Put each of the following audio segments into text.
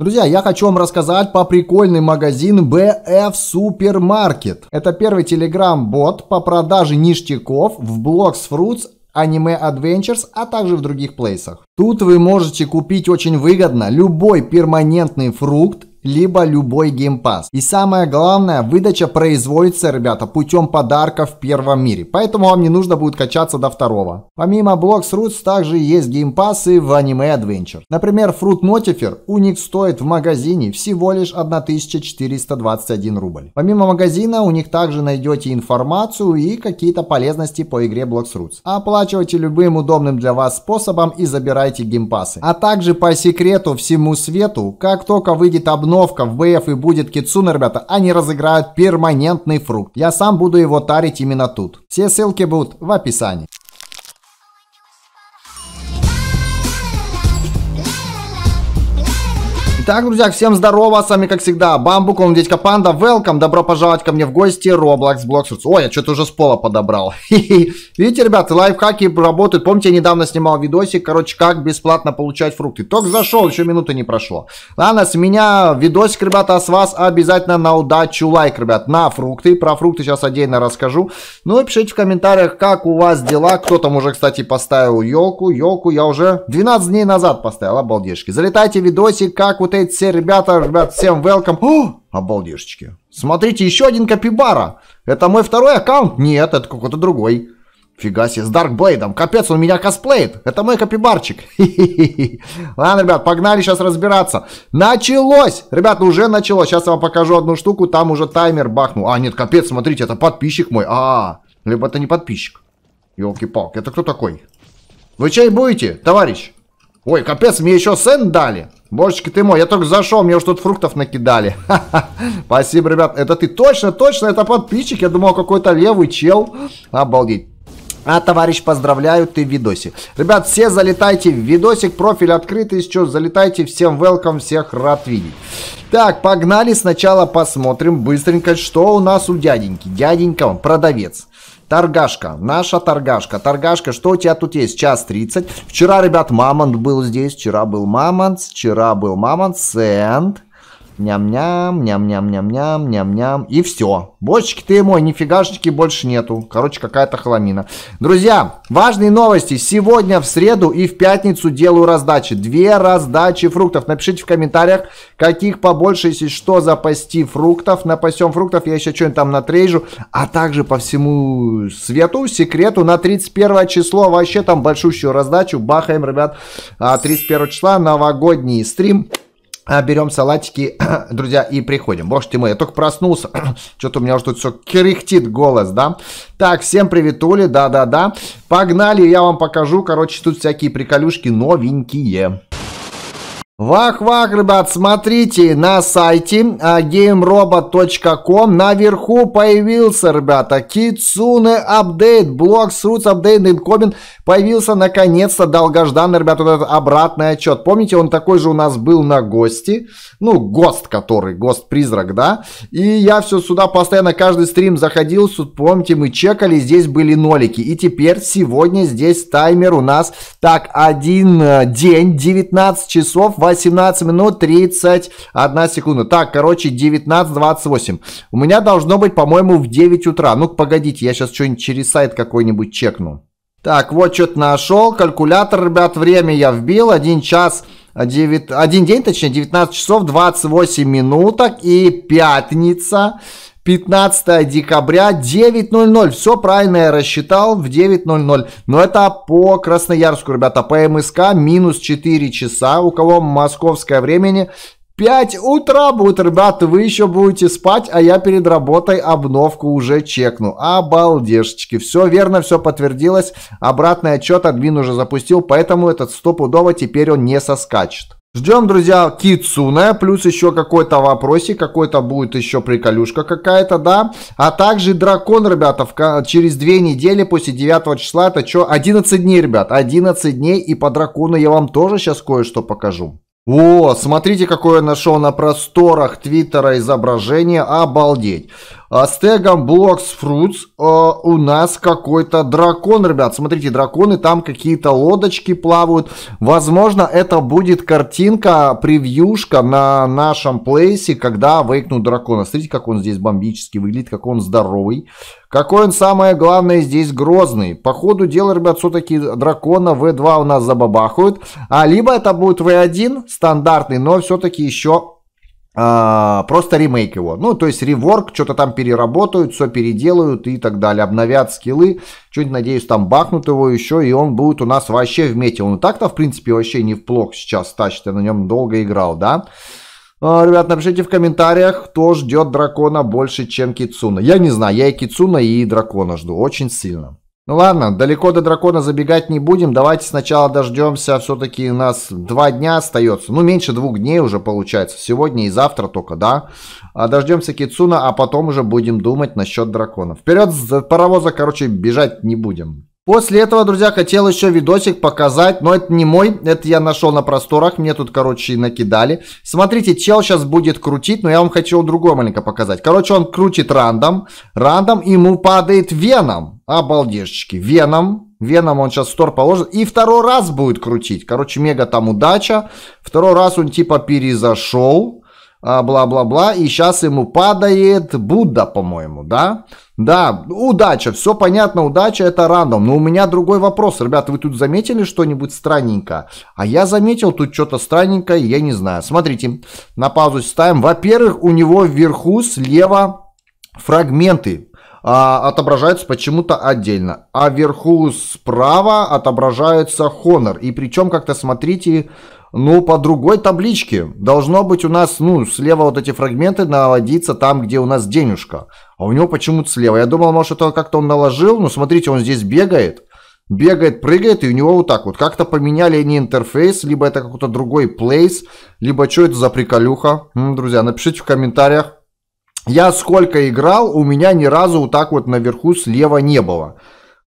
Друзья, я хочу вам рассказать по прикольный магазин BF Supermarket. Это первый телеграм-бот по продаже ништяков в Blocks Fruits Anime Adventures, а также в других плейсах. Тут вы можете купить очень выгодно любой перманентный фрукт либо любой геймпас. И самое главное, выдача производится, ребята, путем подарков в первом мире, поэтому вам не нужно будет качаться до второго. Помимо Bloxroots также есть геймпасы в аниме Adventure. Например, Fruit Notifier у них стоит в магазине всего лишь 1421 рубль. Помимо магазина у них также найдете информацию и какие-то полезности по игре Bloxroots. Оплачивайте любым удобным для вас способом и забирайте геймпасы. А также по секрету всему свету, как только выйдет обнов постановка в БФ и будет Кицуна, ребята, они разыграют перманентный фрукт. Я сам буду его тарить именно тут. Все ссылки будут в описании. Итак, друзья, всем здорово, с вами, как всегда, Бамбук, он Дядька Панда, welcome, добро пожаловать ко мне в гости, Roblox Blockers. Ой, я что-то уже с пола подобрал. Видите, ребят, лайфхаки работают. Помните, я недавно снимал видосик, короче, как бесплатно получать фрукты. Только зашел, еще минуты не прошло. Ладно, с меня видосик, ребята, а с вас обязательно на удачу лайк, ребят, на фрукты. Про фрукты сейчас отдельно расскажу. Ну и пишите в комментариях, как у вас дела. Кто там уже, кстати, поставил елку, елку я уже 12 дней назад поставил, обалдешки. Залетайте видосик, как вот опять все ребята, ребят, всем welcome. О, обалдешечки. Смотрите, еще один Капибара. Это мой второй аккаунт? Нет, это какой-то другой. Фига себе, с Даркблейдом. Капец, он меня косплеит. Это мой копибарчик. Ладно, ребят, погнали сейчас разбираться. Началось! Ребят, уже началось. Сейчас я вам покажу одну штуку. Там уже таймер бахнул. А, нет, капец, смотрите, это подписчик мой. А, -а. либо это не подписчик. Елки-палки, это кто такой? Вы чай будете, товарищ? Ой, капец, мне еще сэнд дали. Божечки ты мой, я только зашел, мне уже тут фруктов накидали. спасибо, ребят. Это ты точно, точно, это подписчик. Я думал, какой-то левый чел. Обалдеть. А, товарищ, поздравляю, ты в видосе. Ребят, все залетайте в видосик, профиль открытый, сейчас залетайте, всем welcome, всех рад видеть. Так, погнали, сначала посмотрим быстренько, что у нас у дяденьки. Дяденька, он продавец. Торгашка, наша торгашка. Торгашка, что у тебя тут есть? Час 30. Вчера, ребят, Мамонт был здесь. Вчера был Мамонт. Вчера был Мамонт. Сент. Ням-ням, ням-ням-ням-ням, ням-ням. И все. Бочки ты мой, нифигашечки больше нету. Короче, какая-то хламина. Друзья, важные новости. Сегодня в среду и в пятницу делаю раздачи. Две раздачи фруктов. Напишите в комментариях, каких побольше, если что, запасти фруктов. Напасем фруктов, я еще что-нибудь там натрежу. А также по всему свету, секрету, на 31 число вообще там большущую раздачу. Бахаем, ребят, 31 а, числа новогодний стрим. А, берем салатики, друзья, и приходим. Боже ты мой, я только проснулся. Что-то у меня уже тут все кряхтит голос, да? Так, всем привет, приветули, да-да-да. Погнали, я вам покажу, короче, тут всякие приколюшки новенькие. Вах-вах, ребят, смотрите, на сайте gamerobot.com а, наверху появился, ребята, Kitsune Update, блок с Roots Update Incomin появился наконец-то долгожданный, ребята, вот этот обратный отчет. Помните, он такой же у нас был на гости, ну, гост который, гост-призрак, да? И я все сюда постоянно, каждый стрим заходил, помните, мы чекали, здесь были нолики. И теперь сегодня здесь таймер у нас, так, один э, день, 19 часов, Давай 17 минут 31 секунда. Так, короче, 19.28. У меня должно быть, по-моему, в 9 утра. Ну-ка, погодите, я сейчас что-нибудь через сайт какой-нибудь чекну. Так, вот что-то нашел. Калькулятор, ребят, время я вбил. 1 час 9, один день, точнее, 19 часов 28 минуток и пятница. 15 декабря 9.00. Все правильно я рассчитал в 9.00. Но это по Красноярску, ребята. По МСК минус 4 часа. У кого московское времени 5 утра будет, ребята, вы еще будете спать, а я перед работой обновку уже чекну. Обалдешечки. Все верно, все подтвердилось. Обратный отчет админ уже запустил, поэтому этот стопудово теперь он не соскачет. Ждем, друзья, Кицуне, плюс еще какой-то вопросик, какой-то будет еще приколюшка какая-то, да. А также Дракон, ребята, в, через две недели после 9 числа, это что, 11 дней, ребят, 11 дней, и по Дракону я вам тоже сейчас кое-что покажу. О, смотрите, какое я нашел на просторах твиттера изображение, обалдеть. А с тегом Blocks Fruits у нас какой-то дракон, ребят. Смотрите, драконы, там какие-то лодочки плавают. Возможно, это будет картинка, превьюшка на нашем плейсе, когда вейкнут дракона. Смотрите, как он здесь бомбически выглядит, как он здоровый. Какой он, самое главное, здесь грозный. По ходу дела, ребят, все-таки дракона V2 у нас забабахают. А либо это будет V1 стандартный, но все-таки еще а, просто ремейк его. Ну, то есть реворк, что-то там переработают, все переделают и так далее. Обновят скиллы, что-нибудь, надеюсь, там бахнут его еще, и он будет у нас вообще в мете. Он так-то, в принципе, вообще не в плох сейчас тащит, я на нем долго играл, да? А, ребят, напишите в комментариях, кто ждет дракона больше, чем Кицуна. Я не знаю, я и Кицуна, и дракона жду очень сильно. Ну ладно, далеко до дракона забегать не будем. Давайте сначала дождемся. Все-таки у нас два дня остается. Ну, меньше двух дней уже получается. Сегодня и завтра только, да? А дождемся Кицуна, а потом уже будем думать насчет дракона. Вперед, паровоза, короче, бежать не будем. После этого, друзья, хотел еще видосик показать, но это не мой, это я нашел на просторах, мне тут, короче, накидали. Смотрите, чел сейчас будет крутить, но я вам хочу другое маленько показать. Короче, он крутит рандом, рандом, ему падает веном, обалдешечки, веном. Веном он сейчас стор положит и второй раз будет крутить. Короче, мега там удача. Второй раз он типа перезашел. А, бла-бла-бла, и сейчас ему падает Будда, по-моему, да? Да, удача, все понятно, удача это рандом, но у меня другой вопрос, ребят, вы тут заметили что-нибудь странненько? А я заметил тут что-то странненькое, я не знаю. Смотрите, на паузу ставим. Во-первых, у него вверху слева фрагменты, а, отображаются почему-то отдельно. А вверху справа отображается Хонор, И причем как-то, смотрите, ну, по другой табличке. Должно быть у нас, ну, слева вот эти фрагменты наладиться там, где у нас денежка. А у него почему-то слева. Я думал, может, это как-то он наложил. Ну, смотрите, он здесь бегает. Бегает, прыгает, и у него вот так вот. Как-то поменяли они интерфейс, либо это какой-то другой place, либо что это за приколюха. М -м, друзья, напишите в комментариях. Я сколько играл, у меня ни разу вот так вот наверху слева не было.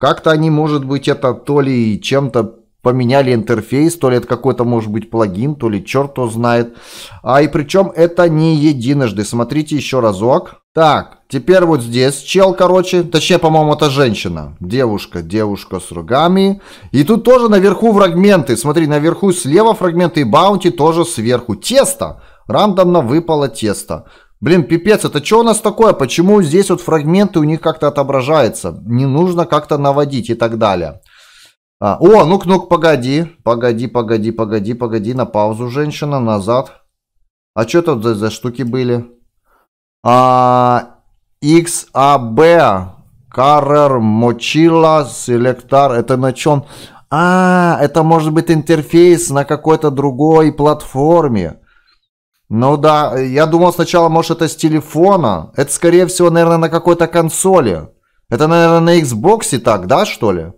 Как-то они, может быть, это то ли чем-то поменяли интерфейс, то ли это какой-то может быть плагин, то ли черт его знает. А и причем это не единожды. Смотрите еще разок. Так, теперь вот здесь чел, короче, точнее, по-моему, это женщина. Девушка, девушка с рогами. И тут тоже наверху фрагменты. Смотри, наверху слева фрагменты и баунти тоже сверху. Тесто. Рандомно выпало тесто. Блин, пипец, это что у нас такое? Почему здесь вот фрагменты у них как-то отображаются? Не нужно как-то наводить и так далее. А, о, ну-ка, ну-ка, погоди, погоди, погоди, погоди, погоди, на паузу, женщина, назад. А что тут за, за штуки были? А, XAB, Carrer, Mochila, Selectar, это на чем? А, это может быть интерфейс на какой-то другой платформе. Ну да, я думал сначала, может, это с телефона. Это, скорее всего, наверное, на какой-то консоли. Это, наверное, на Xbox так, да, что ли?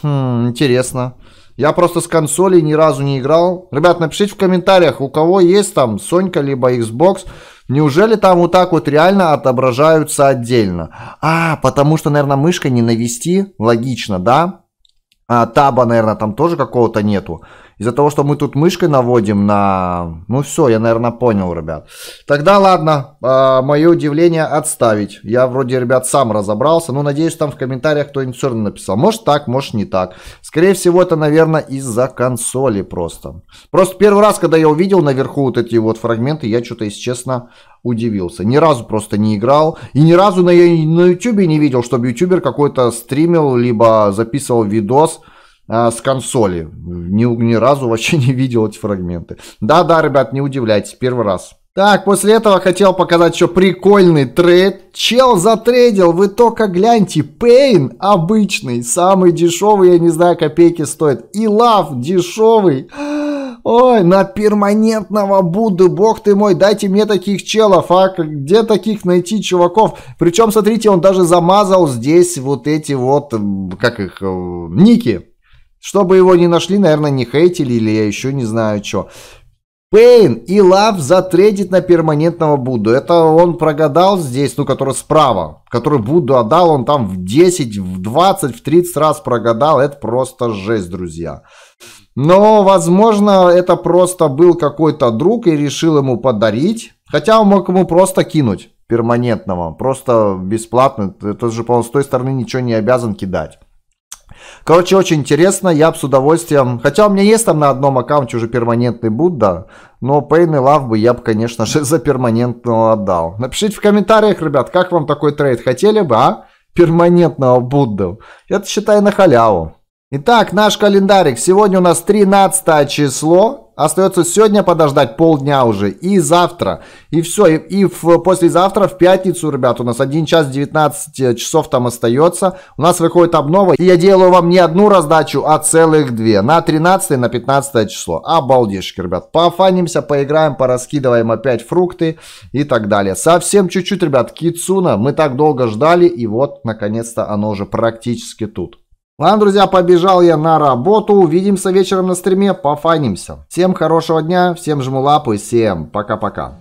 Хм, интересно. Я просто с консолей ни разу не играл. Ребят, напишите в комментариях, у кого есть там Сонька либо Xbox. Неужели там вот так вот реально отображаются отдельно? А, потому что, наверное, мышкой не навести. Логично, да? А, таба, наверное, там тоже какого-то нету. Из-за того, что мы тут мышкой наводим на... Ну все, я, наверное, понял, ребят. Тогда ладно, а, мое удивление отставить. Я вроде, ребят, сам разобрался. Ну, надеюсь, там в комментариях кто-нибудь все равно написал. Может так, может не так. Скорее всего, это, наверное, из-за консоли просто. Просто первый раз, когда я увидел наверху вот эти вот фрагменты, я что-то, если честно, удивился. Ни разу просто не играл. И ни разу на, на YouTube не видел, чтобы ютубер какой-то стримил, либо записывал видос, а, с консоли. Ни, ни разу вообще не видел эти фрагменты. Да-да, ребят, не удивляйтесь, первый раз. Так, после этого хотел показать еще прикольный трейд. Чел затрейдил, вы только гляньте. Пейн обычный, самый дешевый, я не знаю, копейки стоит. И лав дешевый. Ой, на перманентного Будды, бог ты мой, дайте мне таких челов, а где таких найти чуваков? Причем, смотрите, он даже замазал здесь вот эти вот, как их, э, ники. Чтобы его не нашли, наверное, не хейтили или я еще не знаю что. Пейн и Лав затрейдит на перманентного Будду. Это он прогадал здесь, ну, который справа, который Будду отдал, он там в 10, в 20, в 30 раз прогадал. Это просто жесть, друзья. Но, возможно, это просто был какой-то друг и решил ему подарить. Хотя он мог ему просто кинуть перманентного, просто бесплатно. Это же, по-моему, с той стороны ничего не обязан кидать. Короче, очень интересно, я с удовольствием... Хотя у меня есть там на одном аккаунте уже перманентный Будда, но Pain и Love бы я бы, конечно же, за перманентного отдал. Напишите в комментариях, ребят, как вам такой трейд хотели бы, а? Перманентного Будду. Это, считай, на халяву. Итак, наш календарик. Сегодня у нас 13 число. Остается сегодня подождать полдня уже и завтра. И все. И, и в, послезавтра в пятницу, ребят, у нас 1 час 19 э, часов там остается. У нас выходит обнова. И я делаю вам не одну раздачу, а целых две. На 13 на 15 число. Обалдешки, ребят. Пофанимся, поиграем, пораскидываем опять фрукты и так далее. Совсем чуть-чуть, ребят, Кицуна. Мы так долго ждали. И вот, наконец-то, оно уже практически тут. Ладно, друзья, побежал я на работу. Увидимся вечером на стриме, пофанимся. Всем хорошего дня, всем жму лапы, всем пока-пока.